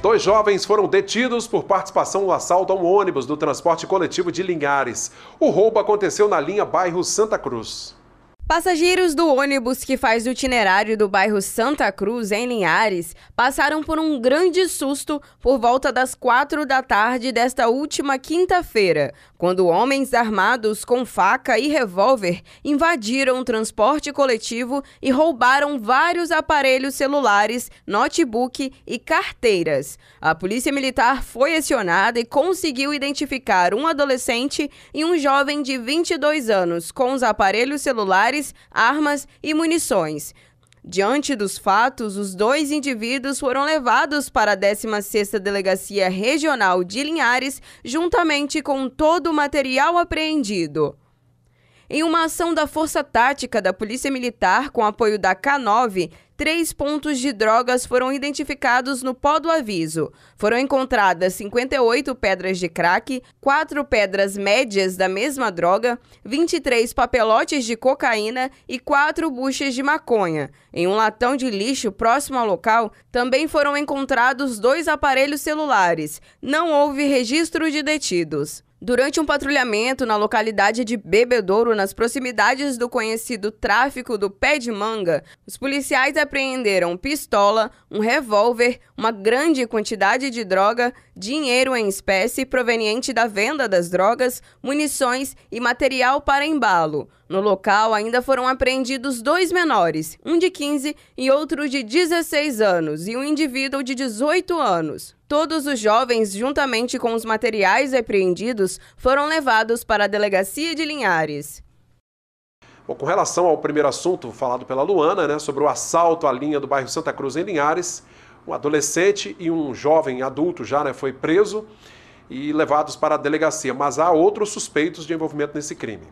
Dois jovens foram detidos por participação no assalto a um ônibus do transporte coletivo de Linhares. O roubo aconteceu na linha bairro Santa Cruz. Passageiros do ônibus que faz o itinerário do bairro Santa Cruz, em Linhares, passaram por um grande susto por volta das quatro da tarde desta última quinta-feira, quando homens armados com faca e revólver invadiram o transporte coletivo e roubaram vários aparelhos celulares, notebook e carteiras. A polícia militar foi acionada e conseguiu identificar um adolescente e um jovem de 22 anos com os aparelhos celulares celulares, armas e munições. Diante dos fatos, os dois indivíduos foram levados para a 16ª Delegacia Regional de Linhares, juntamente com todo o material apreendido. Em uma ação da Força Tática da Polícia Militar, com apoio da K9, três pontos de drogas foram identificados no pó do aviso. Foram encontradas 58 pedras de crack, quatro pedras médias da mesma droga, 23 papelotes de cocaína e quatro buchas de maconha. Em um latão de lixo próximo ao local, também foram encontrados dois aparelhos celulares. Não houve registro de detidos. Durante um patrulhamento na localidade de Bebedouro, nas proximidades do conhecido tráfico do pé de manga, os policiais apreenderam pistola, um revólver, uma grande quantidade de droga, dinheiro em espécie proveniente da venda das drogas, munições e material para embalo. No local ainda foram apreendidos dois menores, um de 15 e outro de 16 anos, e um indivíduo de 18 anos. Todos os jovens, juntamente com os materiais apreendidos, foram levados para a delegacia de Linhares. Bom, com relação ao primeiro assunto falado pela Luana, né, sobre o assalto à linha do bairro Santa Cruz em Linhares, um adolescente e um jovem adulto já né, foi preso e levados para a delegacia, mas há outros suspeitos de envolvimento nesse crime.